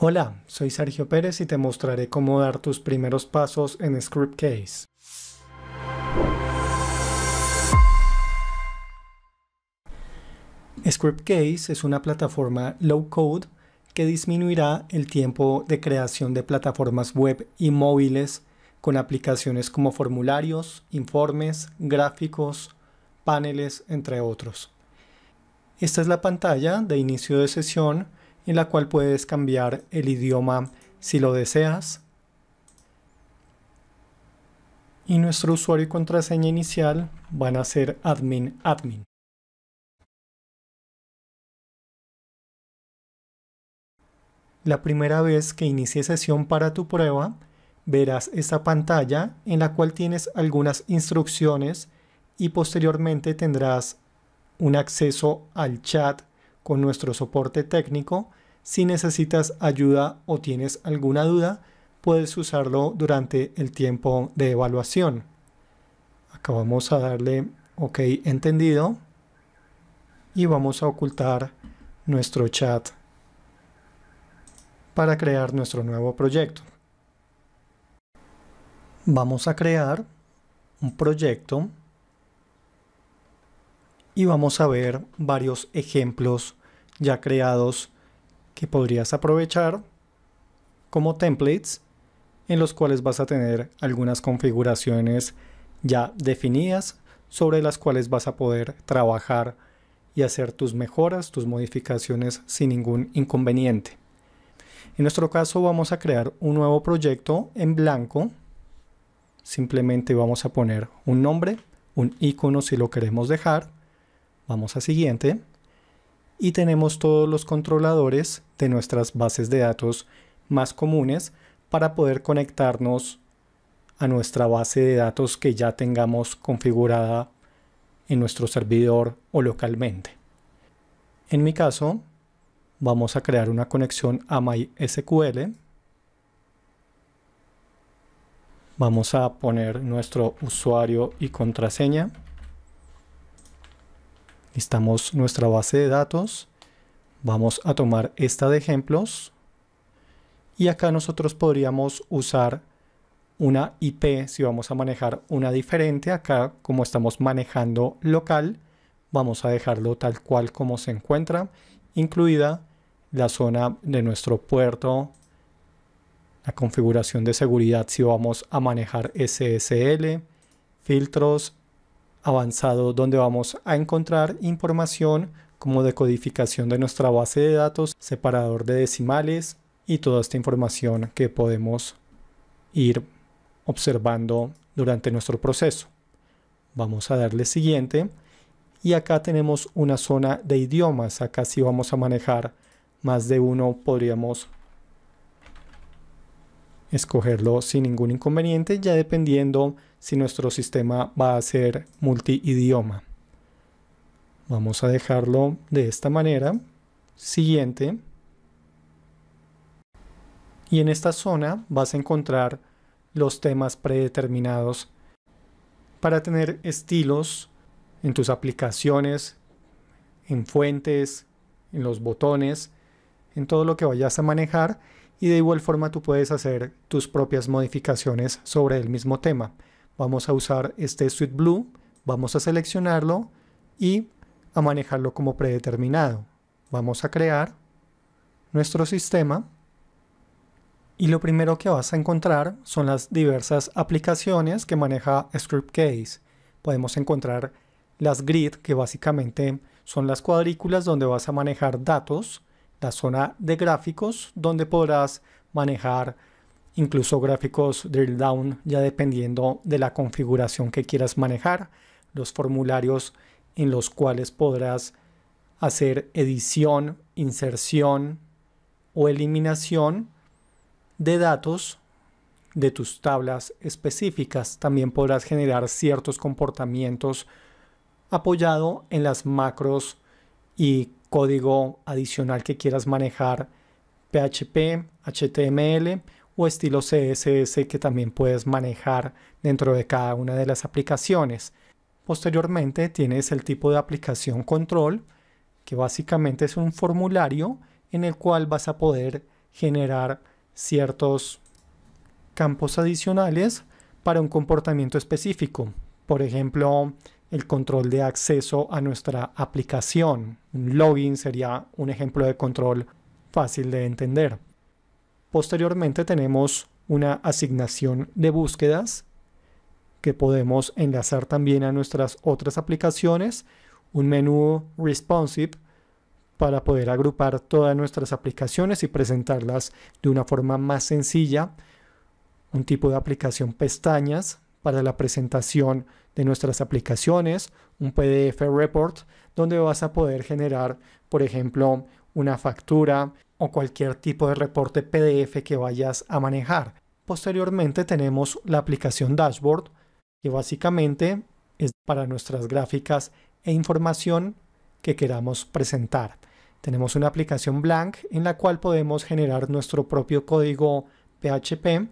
Hola, soy Sergio Pérez y te mostraré cómo dar tus primeros pasos en Scriptcase. Scriptcase es una plataforma low-code que disminuirá el tiempo de creación de plataformas web y móviles con aplicaciones como formularios, informes, gráficos, paneles, entre otros. Esta es la pantalla de inicio de sesión en la cual puedes cambiar el idioma si lo deseas. Y nuestro usuario y contraseña inicial van a ser admin admin. La primera vez que inicie sesión para tu prueba, verás esta pantalla en la cual tienes algunas instrucciones y posteriormente tendrás un acceso al chat con nuestro soporte técnico si necesitas ayuda o tienes alguna duda, puedes usarlo durante el tiempo de evaluación. Acá vamos a darle OK entendido y vamos a ocultar nuestro chat para crear nuestro nuevo proyecto. Vamos a crear un proyecto y vamos a ver varios ejemplos ya creados que podrías aprovechar como templates en los cuales vas a tener algunas configuraciones ya definidas sobre las cuales vas a poder trabajar y hacer tus mejoras, tus modificaciones sin ningún inconveniente. En nuestro caso vamos a crear un nuevo proyecto en blanco. Simplemente vamos a poner un nombre, un icono si lo queremos dejar. Vamos a siguiente y tenemos todos los controladores de nuestras bases de datos más comunes para poder conectarnos a nuestra base de datos que ya tengamos configurada en nuestro servidor o localmente. En mi caso, vamos a crear una conexión a MySQL. Vamos a poner nuestro usuario y contraseña. Listamos nuestra base de datos. Vamos a tomar esta de ejemplos. Y acá nosotros podríamos usar una IP si vamos a manejar una diferente. Acá como estamos manejando local, vamos a dejarlo tal cual como se encuentra, incluida la zona de nuestro puerto, la configuración de seguridad si vamos a manejar SSL, filtros, avanzado donde vamos a encontrar información como decodificación de nuestra base de datos, separador de decimales y toda esta información que podemos ir observando durante nuestro proceso. Vamos a darle siguiente y acá tenemos una zona de idiomas. Acá si vamos a manejar más de uno, podríamos escogerlo sin ningún inconveniente, ya dependiendo si nuestro sistema va a ser multiidioma. Vamos a dejarlo de esta manera. Siguiente. Y en esta zona vas a encontrar los temas predeterminados para tener estilos en tus aplicaciones, en fuentes, en los botones, en todo lo que vayas a manejar y de igual forma tú puedes hacer tus propias modificaciones sobre el mismo tema. Vamos a usar este suite blue, vamos a seleccionarlo y a manejarlo como predeterminado. Vamos a crear nuestro sistema y lo primero que vas a encontrar son las diversas aplicaciones que maneja Scriptcase. Podemos encontrar las grid, que básicamente son las cuadrículas donde vas a manejar datos, la zona de gráficos, donde podrás manejar incluso gráficos drill down ya dependiendo de la configuración que quieras manejar, los formularios en los cuales podrás hacer edición, inserción o eliminación de datos de tus tablas específicas. También podrás generar ciertos comportamientos apoyado en las macros y código adicional que quieras manejar PHP, HTML o estilo CSS que también puedes manejar dentro de cada una de las aplicaciones. Posteriormente tienes el tipo de aplicación control, que básicamente es un formulario en el cual vas a poder generar ciertos campos adicionales para un comportamiento específico. Por ejemplo, el control de acceso a nuestra aplicación. Un login sería un ejemplo de control fácil de entender. Posteriormente tenemos una asignación de búsquedas que podemos enlazar también a nuestras otras aplicaciones, un menú responsive para poder agrupar todas nuestras aplicaciones y presentarlas de una forma más sencilla, un tipo de aplicación pestañas para la presentación de nuestras aplicaciones, un PDF report donde vas a poder generar, por ejemplo, una factura, o cualquier tipo de reporte PDF que vayas a manejar. Posteriormente tenemos la aplicación Dashboard, que básicamente es para nuestras gráficas e información que queramos presentar. Tenemos una aplicación Blank en la cual podemos generar nuestro propio código PHP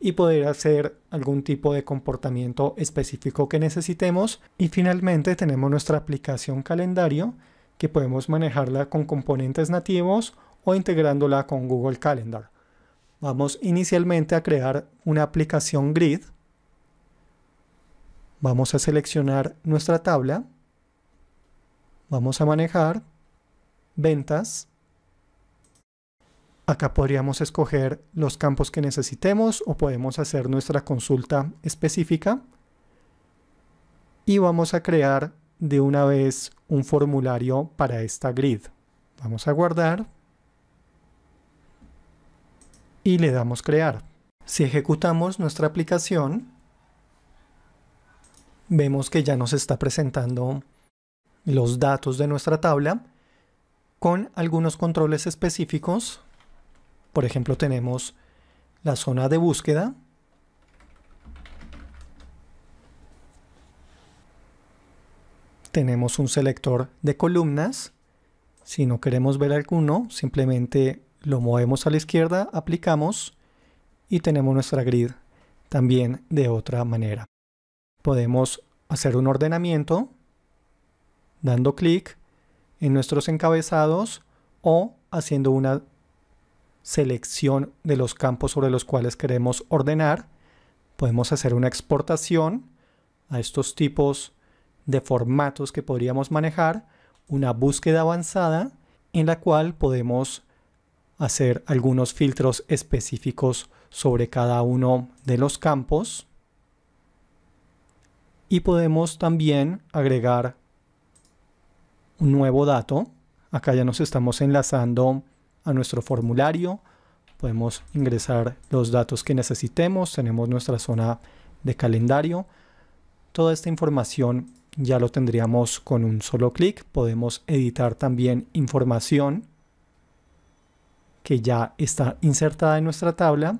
y poder hacer algún tipo de comportamiento específico que necesitemos. Y finalmente tenemos nuestra aplicación calendario que podemos manejarla con componentes nativos o integrándola con Google Calendar. Vamos inicialmente a crear una aplicación grid. Vamos a seleccionar nuestra tabla. Vamos a manejar ventas. Acá podríamos escoger los campos que necesitemos o podemos hacer nuestra consulta específica. Y vamos a crear de una vez un formulario para esta grid. Vamos a guardar y le damos crear. Si ejecutamos nuestra aplicación, vemos que ya nos está presentando los datos de nuestra tabla con algunos controles específicos. Por ejemplo, tenemos la zona de búsqueda, tenemos un selector de columnas. Si no queremos ver alguno, simplemente lo movemos a la izquierda, aplicamos y tenemos nuestra grid también de otra manera. Podemos hacer un ordenamiento dando clic en nuestros encabezados o haciendo una selección de los campos sobre los cuales queremos ordenar. Podemos hacer una exportación a estos tipos de formatos que podríamos manejar, una búsqueda avanzada en la cual podemos hacer algunos filtros específicos sobre cada uno de los campos y podemos también agregar un nuevo dato. Acá ya nos estamos enlazando a nuestro formulario. Podemos ingresar los datos que necesitemos. Tenemos nuestra zona de calendario. Toda esta información ya lo tendríamos con un solo clic. Podemos editar también información que ya está insertada en nuestra tabla.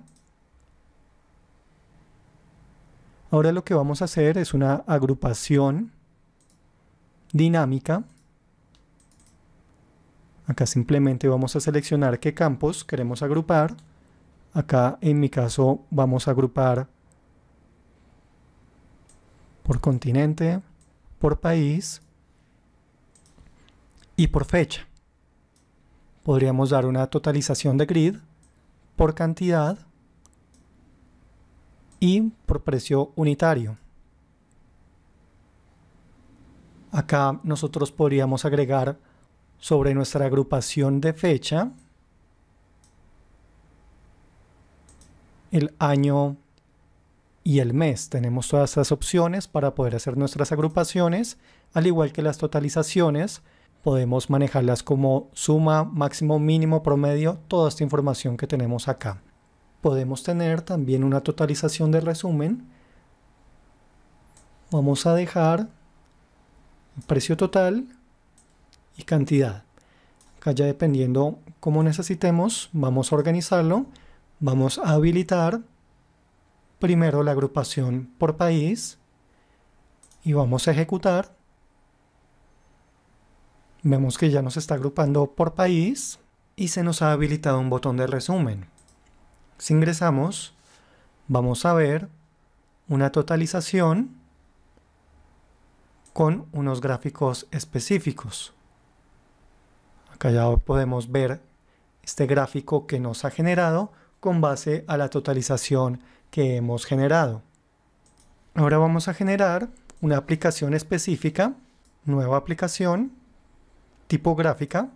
Ahora lo que vamos a hacer es una agrupación dinámica. Acá simplemente vamos a seleccionar qué campos queremos agrupar. Acá en mi caso vamos a agrupar por continente, por país y por fecha podríamos dar una totalización de grid por cantidad y por precio unitario. Acá nosotros podríamos agregar sobre nuestra agrupación de fecha el año y el mes. Tenemos todas estas opciones para poder hacer nuestras agrupaciones, al igual que las totalizaciones podemos manejarlas como suma, máximo, mínimo, promedio, toda esta información que tenemos acá. Podemos tener también una totalización de resumen. Vamos a dejar precio total y cantidad. Acá ya dependiendo cómo necesitemos, vamos a organizarlo. Vamos a habilitar primero la agrupación por país y vamos a ejecutar Vemos que ya nos está agrupando por país y se nos ha habilitado un botón de resumen. Si ingresamos, vamos a ver una totalización con unos gráficos específicos. Acá ya podemos ver este gráfico que nos ha generado con base a la totalización que hemos generado. Ahora vamos a generar una aplicación específica, nueva aplicación, tipográfica,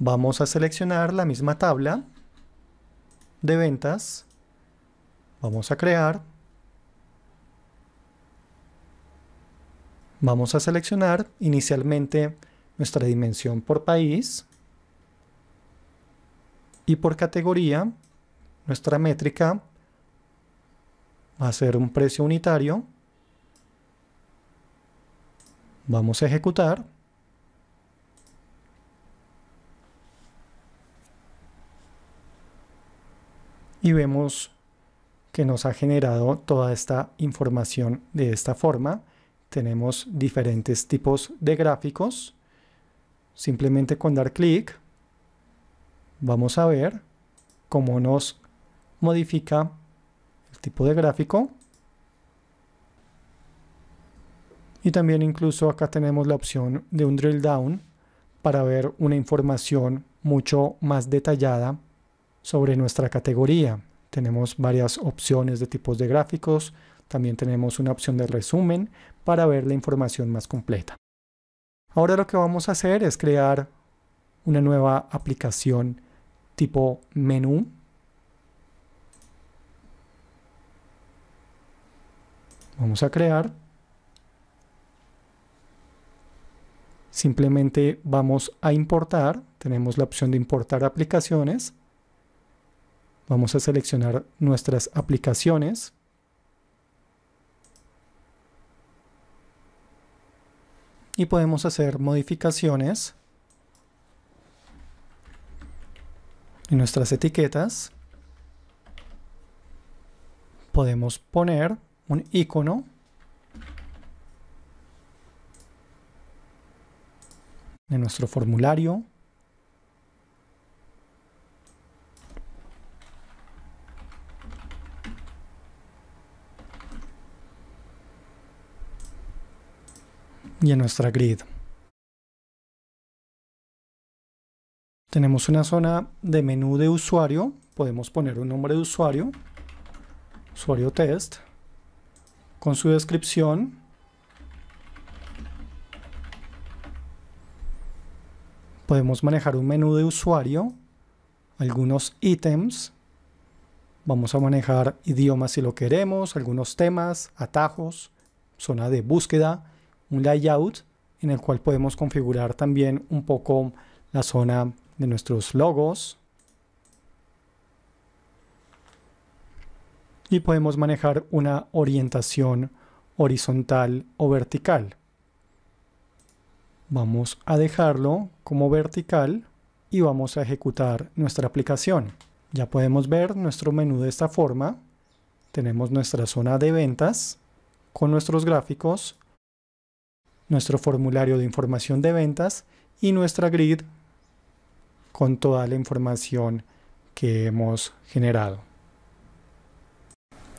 vamos a seleccionar la misma tabla de ventas, vamos a crear, vamos a seleccionar inicialmente nuestra dimensión por país y por categoría nuestra métrica va a ser un precio unitario vamos a ejecutar y vemos que nos ha generado toda esta información de esta forma. Tenemos diferentes tipos de gráficos. Simplemente con dar clic vamos a ver cómo nos modifica el tipo de gráfico. Y también incluso acá tenemos la opción de un drill down para ver una información mucho más detallada sobre nuestra categoría. Tenemos varias opciones de tipos de gráficos, también tenemos una opción de resumen para ver la información más completa. Ahora lo que vamos a hacer es crear una nueva aplicación tipo menú. Vamos a crear. Simplemente vamos a importar. Tenemos la opción de importar aplicaciones. Vamos a seleccionar nuestras aplicaciones. Y podemos hacer modificaciones en nuestras etiquetas. Podemos poner un icono en nuestro formulario y en nuestra grid. Tenemos una zona de menú de usuario, podemos poner un nombre de usuario, usuario test, con su descripción, podemos manejar un menú de usuario, algunos ítems, vamos a manejar idiomas si lo queremos, algunos temas, atajos, zona de búsqueda, un layout en el cual podemos configurar también un poco la zona de nuestros logos. Y podemos manejar una orientación horizontal o vertical. Vamos a dejarlo como vertical y vamos a ejecutar nuestra aplicación. Ya podemos ver nuestro menú de esta forma. Tenemos nuestra zona de ventas con nuestros gráficos nuestro formulario de información de ventas y nuestra grid con toda la información que hemos generado.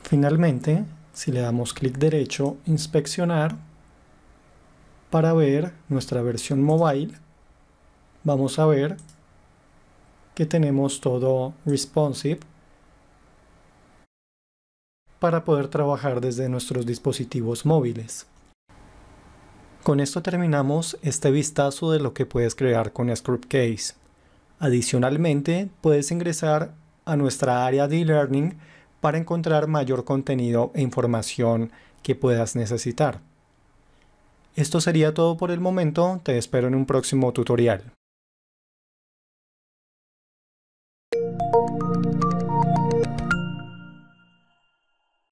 Finalmente, si le damos clic derecho, inspeccionar, para ver nuestra versión mobile, vamos a ver que tenemos todo responsive para poder trabajar desde nuestros dispositivos móviles. Con esto terminamos este vistazo de lo que puedes crear con Case. Adicionalmente, puedes ingresar a nuestra área de e-learning para encontrar mayor contenido e información que puedas necesitar. Esto sería todo por el momento, te espero en un próximo tutorial.